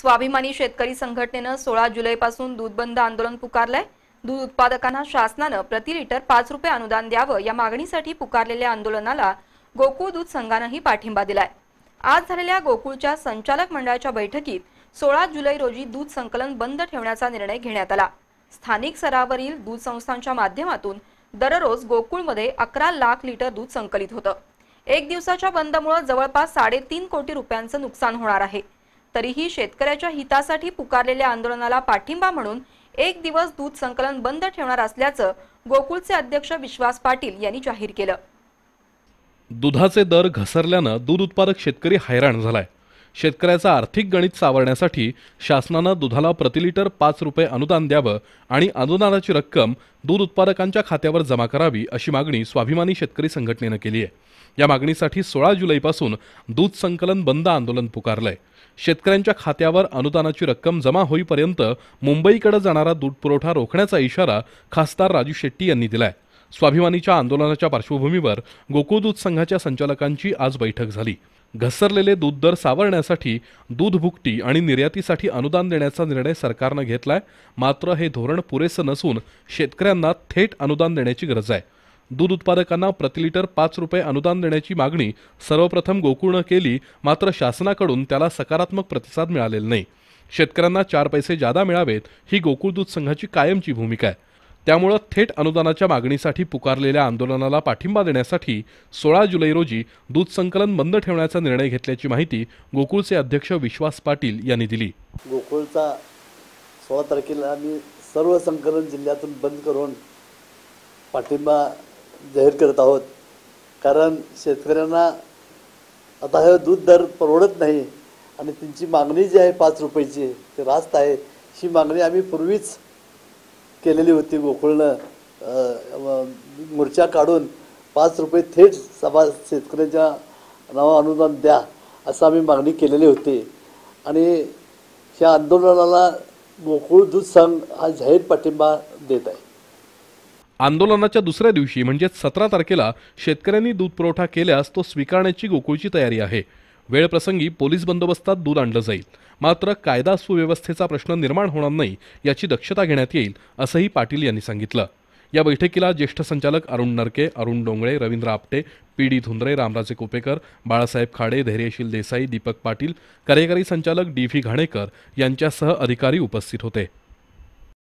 स्वाभिमानी शेतकरी संघटनेनं सोळा जुलैपासून दूध बंद आंदोलन पुकारलंय दूध उत्पादकांना शासनानं प्रति लिटर पाच रुपये अनुदान द्यावं या मागणीसाठी पुकारलेल्या आंदोलनाला गोकुळ दूध संघानंही पाठिंबा दिलाय आज झालेल्या गोकुळच्या संचालक मंडळाच्या बैठकीत सोळा जुलै रोजी दूध संकलन बंद ठेवण्याचा निर्णय घेण्यात आला स्थानिक स्तरावरील दूध संस्थांच्या माध्यमातून दररोज गोकुळमध्ये अकरा लाख लिटर दूध संकलित होतं एक दिवसाच्या बंदमुळे जवळपास साडेतीन कोटी रुपयांचं नुकसान होणार आहे तरीही शेतकऱ्याच्या हितासाठी पुकारलेल्या आंदोलनाला पाठिंबा म्हणून एक दिवस दूध संकलन बंद ठेवणार असल्याचं गोकुळचे अध्यक्ष विश्वास पाटील यांनी जाहीर केलं दुधाचे दर घसरल्यानं दूध उत्पादक शेतकरी हैराण झालाय शेतकऱ्याचं आर्थिक गणित सावरण्यासाठी शासनानं दुधाला प्रतिलिटर पाच रुपये अनुदान द्यावं आणि अनुदानाची रक्कम दूध उत्पादकांच्या खात्यावर जमा करावी अशी मागणी स्वाभिमानी शेतकरी संघटनेनं केली आहे या मागणीसाठी सोळा जुलैपासून दूध संकलन बंद आंदोलन पुकारलंय शेतकऱ्यांच्या खात्यावर अनुदानाची रक्कम जमा होईपर्यंत मुंबईकडे जाणारा दूध पुरवठा रोखण्याचा इशारा खासदार राजू शेट्टी यांनी दिलाय स्वाभिमानीच्या आंदोलनाच्या पार्श्वभूमीवर गोकुळ दूध संघाच्या संचालकांची आज बैठक झाली घसरलेले दूध दर सावरण्यासाठी दूध भुकटी आणि निर्यातीसाठी अनुदान देण्याचा निर्णय सरकारनं घेतलाय मात्र हे धोरण पुरेसं नसून शेतकऱ्यांना थेट अनुदान देण्याची गरज आहे दूध उत्पादकांना प्रतिलिटर पाच रुपये अनुदान देण्याची मागणी सर्वप्रथम गोकुळनं केली मात्र शासनाकडून त्याला सकारात्मक प्रतिसाद मिळालेला नाही शेतकऱ्यांना चार पैसे जादा मिळावेत ही गोकुळ दूध संघाची कायमची भूमिका आहे त्यामुळं थेट अनुदानाच्या मागणीसाठी पुकारलेल्या आंदोलनाला पाठिंबा देण्यासाठी सोळा जुलै रोजी दूध संकलन बंद ठेवण्याचा निर्णय घेतल्याची माहिती गोकुळचे अध्यक्ष विश्वास पाटील यांनी दिली गोकुळचा सोळा तारखेला आम्ही सर्व संकलन जिल्ह्यातून बंद करून पाठिंबा जाहीर करत आहोत कारण शेतकऱ्यांना आता हे दूध दर परवडत नाही आणि त्यांची मागणी जी आहे पाच रुपयाची ते रास्त आहे ही मागणी आम्ही पूर्वीच केलेली होती गोकुळनं मोर्चा काढून पाच रुपये थेट सभा शेतकऱ्यांच्या नावा अनुदान द्या असं आम्ही मागणी केलेली होती आणि ह्या आंदोलनाला गोकुळ दूध संघ हा जाहीर पाठिंबा देत आहे आंदोलनाच्या दुसऱ्या दिवशी म्हणजे सतरा तारखेला शेतकऱ्यांनी दूध पुरवठा केल्यास तो स्वीकारण्याची गोकुळची तयारी आहे वेळप्रसंगी पोलीस बंदोबस्तात दूध आणलं जाईल मात्र कायदा सुव्यवस्थेचा प्रश्न निर्माण होणार नाही याची दक्षता घेण्यात येईल असंही पाटील यांनी सांगितलं या बैठकीला ज्येष्ठ संचालक अरुण नरके अरुण डोंगळे रवींद्र आपटे पी डी धुंद्रे रामराजे कोपेकर बाळासाहेब खाडे धैर्यशील देसाई दीपक पाटील कार्यकारी संचालक डी व्ही घाणेकर यांच्यासह अधिकारी उपस्थित होते